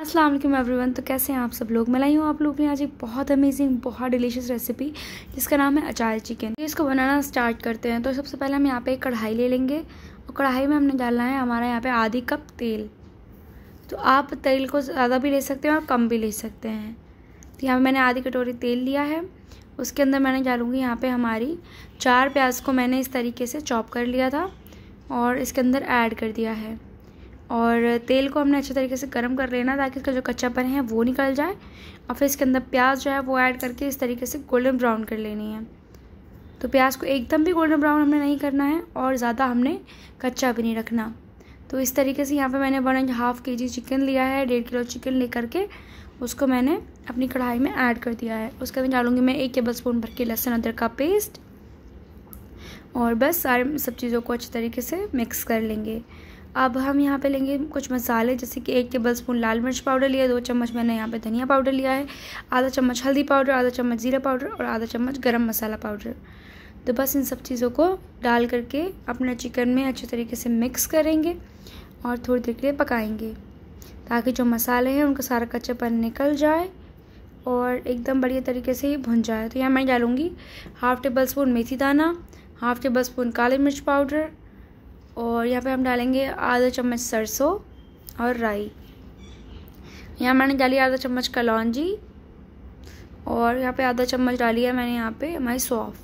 अस्सलाम वालेकुम एवरीवन तो कैसे हैं आप सब लोग मैं लाई हूँ आप लोग के लिए आज एक बहुत अमेजिंग बहुत डिलीशियस रेसिपी जिसका नाम है अचार चिकन तो इसको बनाना स्टार्ट करते हैं तो सबसे पहले हम यहाँ पे एक कढ़ाई ले लेंगे और कढ़ाई में हमने डालना है हमारा यहाँ पे आधी कप तेल तो आप तेल को ज़्यादा भी ले सकते हैं और कम भी ले सकते हैं तो यहाँ पर मैंने आधी कटोरी तेल लिया है उसके अंदर मैंने डालूँगी यहाँ पर हमारी चार प्याज को मैंने इस तरीके से चॉप कर लिया था और इसके अंदर ऐड कर दिया है और तेल को हमने अच्छे तरीके से गर्म कर लेना ताकि इसका जो कच्चापन है वो निकल जाए और फिर इसके अंदर प्याज जो है वो ऐड करके इस तरीके से गोल्डन ब्राउन कर लेनी है तो प्याज को एकदम भी गोल्डन ब्राउन हमने नहीं करना है और ज़्यादा हमने कच्चा भी नहीं रखना तो इस तरीके से यहाँ पे मैंने वन एंड हाफ़ के जी चिकन लिया है डेढ़ किलो चिकन ले करके उसको मैंने अपनी कढ़ाई में ऐड कर दिया है उसके बाद डालूंगी मैं एक टेबल स्पून भर के लहसुन अदरक का पेस्ट और बस सारे सब चीज़ों को अच्छे तरीके से मिक्स कर लेंगे अब हम यहाँ पे लेंगे कुछ मसाले जैसे कि एक टेबल स्पून लाल मिर्च पाउडर लिया दो चम्मच मैंने यहाँ पे धनिया पाउडर लिया है आधा चम्मच हल्दी पाउडर आधा चम्मच ज़ीरा पाउडर और आधा चम्मच गरम मसाला पाउडर तो बस इन सब चीज़ों को डाल करके अपने चिकन में अच्छे तरीके से मिक्स करेंगे और थोड़ी देर के लिए पकाएँगे ताकि जो मसाले हैं उनका सारा कच्चापन निकल जाए और एकदम बढ़िया तरीके से ही भुन जाए तो यहाँ मैं डालूँगी हाफ़ टेबल स्पून मेथी दाना हाफ़ टेबल स्पून काली मिर्च पाउडर और यहाँ पे हम डालेंगे आधा चम्मच सरसों और राई यहाँ मैंने डाली आधा चम्मच कलौजी और यहाँ पे आधा चम्मच डाली है मैंने यहाँ पे हमारी सौफ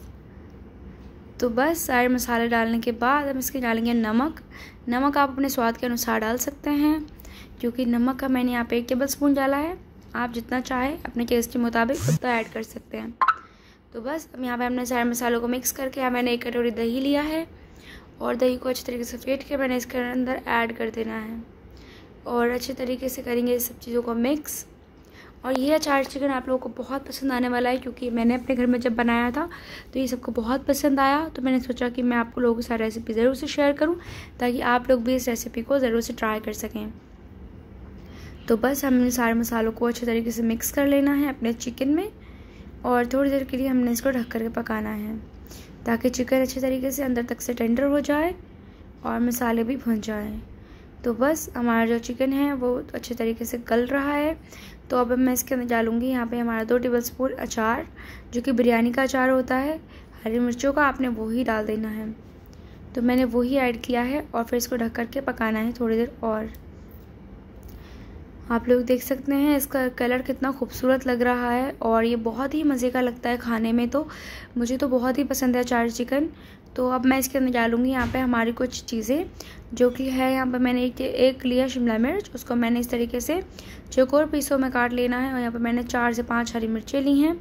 तो बस सारे मसाले डालने के बाद हम इसके डालेंगे नमक नमक आप अपने स्वाद के अनुसार डाल सकते हैं क्योंकि नमक का मैंने यहाँ पे एक टेबल स्पून डाला है आप जितना चाहे अपने टेस्ट के मुताबिक उतना ऐड कर सकते हैं तो बस अब यहाँ पे हमने सारे मसालों को मिक्स करके यहाँ मैंने एक कटोरी दही लिया है और दही को अच्छे तरीके से फेंट के मैंने इसके अंदर ऐड कर देना है और अच्छे तरीके से करेंगे इस सब चीज़ों को मिक्स और यह अचार चिकन आप लोगों को बहुत पसंद आने वाला है क्योंकि मैंने अपने घर में जब बनाया था तो ये सबको बहुत पसंद आया तो मैंने सोचा कि मैं आपको लोगों के साथ रेसिपी ज़रूर से शेयर करूँ ताकि आप लोग भी इस रेसिपी को ज़रूर से ट्राई कर सकें तो बस हमने सारे मसालों को अच्छे तरीके से मिक्स कर लेना है अपने चिकन में और थोड़ी देर के लिए हमने इसको ढक करके पकाना है ताकि चिकन अच्छे तरीके से अंदर तक से टेंडर हो जाए और मसाले भी भुन जाएँ तो बस हमारा जो चिकन है वो अच्छे तरीके से गल रहा है तो अब मैं इसके अंदर डालूँगी यहाँ पे हमारा दो टेबल स्पून अचार जो कि बिरयानी का अचार होता है हरी मिर्चों का आपने वो ही डाल देना है तो मैंने वही ऐड किया है और फिर इसको ढक करके पकाना है थोड़ी देर और आप लोग देख सकते हैं इसका कलर कितना खूबसूरत लग रहा है और ये बहुत ही मज़े का लगता है खाने में तो मुझे तो बहुत ही पसंद है चार चिकन तो अब मैं इसके अंदर डालूँगी यहाँ पे हमारी कुछ चीज़ें जो कि है यहाँ पे मैंने एक, एक लिया शिमला मिर्च उसको मैंने इस तरीके से चकोर पीसों में काट लेना है और यहाँ पर मैंने चार से पाँच हरी मिर्चें ली हैं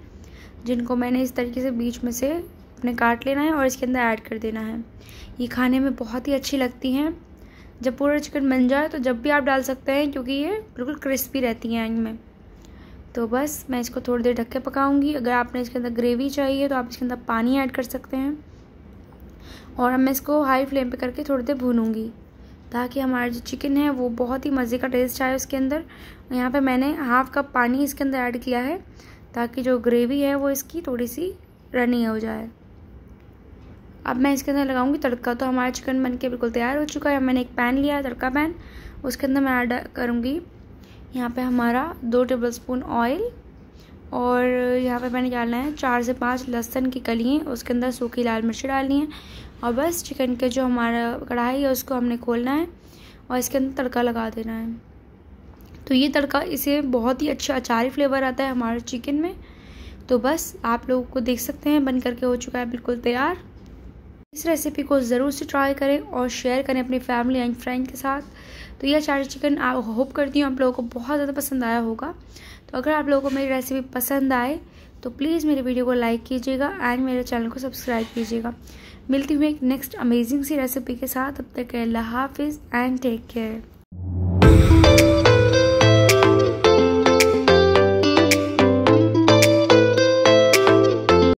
जिनको मैंने इस तरीके से बीच में से अपने काट लेना है और इसके अंदर ऐड कर देना है ये खाने में बहुत ही अच्छी लगती हैं जब पूरा चिकन बन जाए तो जब भी आप डाल सकते हैं क्योंकि ये बिल्कुल क्रिस्पी रहती हैं इनमें तो बस मैं इसको थोड़ी देर ढक के पकाऊँगी अगर आपने इसके अंदर ग्रेवी चाहिए तो आप इसके अंदर पानी ऐड कर सकते हैं और हम इसको हाई फ्लेम पर करके थोड़ी देर भूनूंगी ताकि हमारा जो चिकन है वो बहुत ही मज़े का टेस्ट आए उसके अंदर यहाँ पे मैंने हाफ़ कप पानी इसके अंदर ऐड किया है ताकि जो ग्रेवी है वो इसकी थोड़ी सी रनी हो जाए अब मैं इसके अंदर लगाऊंगी तड़का तो हमारा चिकन बन के बिल्कुल तैयार हो चुका है मैंने एक पैन लिया है तड़का पैन उसके अंदर मैं ऐड करूँगी यहाँ पे हमारा दो टेबल स्पून ऑयल और यहाँ पे मैंने डालना है चार से पाँच लहसन की कलियाँ उसके अंदर सूखी लाल मिर्ची डालनी है और बस चिकन के जो हमारा कढ़ाई है उसको हमने खोलना है और इसके अंदर तड़का लगा देना है तो ये तड़का इसे बहुत ही अच्छा अचारी फ्लेवर आता है हमारे चिकन में तो बस आप लोगों को देख सकते हैं बन करके हो चुका है बिल्कुल तैयार इस रेसिपी को ज़रूर से ट्राई करें और शेयर करें अपनी फैमिली एंड फ्रेंड के साथ तो यह चाटी चिकन आप होप करती हूँ आप लोगों को बहुत ज़्यादा पसंद आया होगा तो अगर आप लोगों को मेरी रेसिपी पसंद आए तो प्लीज़ मेरे वीडियो को लाइक कीजिएगा एंड मेरे चैनल को सब्सक्राइब कीजिएगा मिलती हूँ एक नेक्स्ट अमेजिंग सी रेसिपी के साथ अब तक अल्लाह हाफिज़ एंड टेक केयर